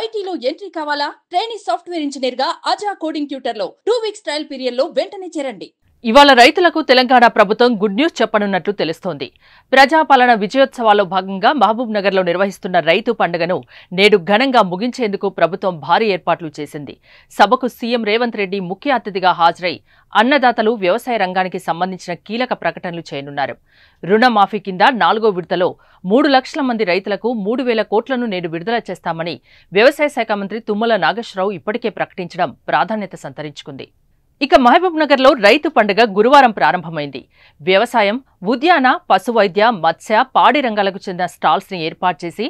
ఐటీలో ఎంట్రీ కావాలా training software engineer గా అజా కోడింగ్ ట్యూటర్ లో టూ వీక్స్ ట్రయల్ పీరియడ్ లో వెంటనే చేరండి ఇవాళ రైతులకు తెలంగాణ ప్రభుత్వం గుడ్ న్యూస్ చెప్పనున్నట్లు తెలుస్తోంది ప్రజాపాలన విజయోత్సవాల్లో భాగంగా మహబూబ్ నగర్లో నిర్వహిస్తున్న రైతు పండుగను నేడు ఘనంగా ముగించేందుకు ప్రభుత్వం భారీ ఏర్పాట్లు చేసింది సభకు సీఎం రేవంత్ రెడ్డి ముఖ్య అతిథిగా హాజరై అన్నదాతలు వ్యవసాయ రంగానికి సంబంధించిన కీలక ప్రకటనలు చేయనున్నారు రుణమాఫీ కింద నాలుగో విడతలో మూడు లక్షల మంది రైతులకు మూడు వేల కోట్లను నేడు విడుదల చేస్తామని వ్యవసాయ శాఖ మంత్రి తుమ్మల నాగేశ్వరరావు ఇప్పటికే ప్రకటించడం ప్రాధాన్యత సంతరించుకుంది ఇక మహబూబ్ నగర్ లో రైతు పండుగ గురువారం ప్రారంభమైంది వ్యవసాయం ఉద్యాన పశువైద్య మత్స్య పాడి రంగాలకు చెందిన స్టాల్స్ ని ఏర్పాటు చేసి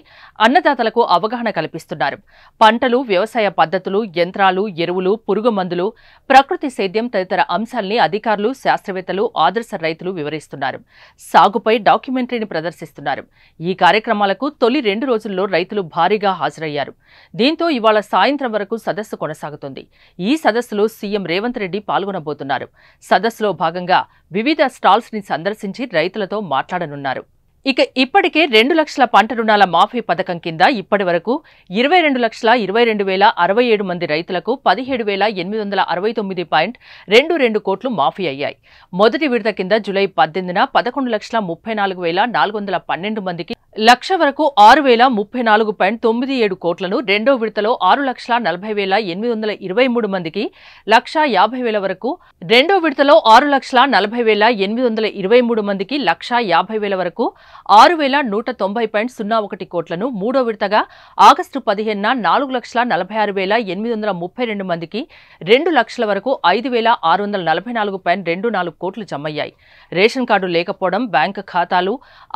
అన్నదాతలకు అవగాహన కల్పిస్తున్నారు పంటలు వ్యవసాయ పద్ధతులు యంత్రాలు ఎరువులు పురుగు మందులు ప్రకృతి సేద్యం తదితర అంశాల్ని అధికారులు శాస్త్రవేత్తలు ఆదర్శ రైతులు వివరిస్తున్నారు సాగుపై డాక్యుమెంటరీని ప్రదర్శిస్తున్నారు ఈ కార్యక్రమాలకు తొలి రెండు రోజుల్లో రైతులు భారీగా హాజరయ్యారు దీంతో ఇవాళ సాయంత్రం వరకు సదస్సు కొనసాగుతుంది ఈ సదస్సులో సీఎం రేవంత్ రెడ్డి పాల్గొనబోతున్నారు సదస్సులో భాగంగా వివిధ స్టాల్స్ ని సందర్శించి నిర్వహించి రైతులతో మాట్లాడనున్నారు ఇక ఇప్పటికే రెండు లక్షల పంట రుణాల మాఫీ పథకం కింద ఇప్పటి వరకు ఇరవై రెండు లక్షల ఇరవై రెండు వేల అరవై ఏడు మంది రైతులకు పదిహేడు వేల ఎనిమిది వందల అరవై తొమ్మిది పాయింట్ రెండు రెండు కోట్లు మాఫీ అయ్యాయి మొదటి విడత కింద జులై పద్దెనిమిదిన పదకొండు లక్షల ముప్పై నాలుగు వేల నాలుగు వందల పన్నెండు మందికి లక్ష వరకు ఆరు వేల ముప్పై నాలుగు పాయింట్ తొమ్మిది ఏడు కోట్లను రెండో విడతలో ఆరు లక్షల నలభై వేల ఎనిమిది వందల ఇరవై మూడు మందికి లక్ష యాభై వేల వరకు రెండో విడతలో ఆరు లక్షల నలభై వేల ఎనిమిది వందల ఇరవై మూడు మందికి లక్ష యాభై వేల వరకు ఆరు వేల నూట తొంభై పాయింట్ సున్నా ఒకటి కోట్లను మూడో విడతగా ఆగస్టు పదిహేను నాలుగు లక్షల నలభై ఆరు వేల ఎనిమిది వందల ముప్పై రెండు మందికి రెండు లక్షల వరకు ఐదు వేల ఆరు వందల నలభై నాలుగు పాయింట్ రెండు నాలుగు కోట్లు జమయ్యాయి రేషన్ కార్డు లేకపోవడం బ్యాంకు ఖాతాలు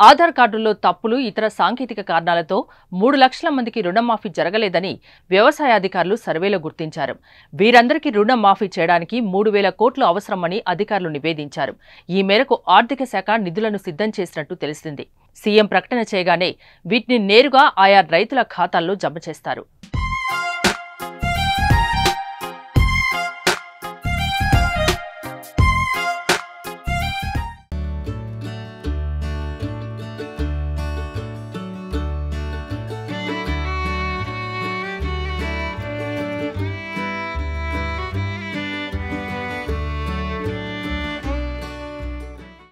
ఆధార్ కార్డుల్లో తప్పులు ఇతర సాంకేతిక కారణాలతో మూడు లక్షల మందికి రుణమాఫీ జరగలేదని వ్యవసాయాధికారులు సర్వేలో గుర్తించారు వీరందరికీ రుణమాఫీ చేయడానికి మూడు వేల కోట్లు అవసరమని అధికారులు నివేదించారు ఈ మేరకు ఆర్థిక శాఖ నిధులను సిద్ధం చేసినట్టు తెలిసింది సీఎం ప్రకటన చేయగానే వీటిని నేరుగా ఆయా రైతుల ఖాతాల్లో జమ చేస్తారు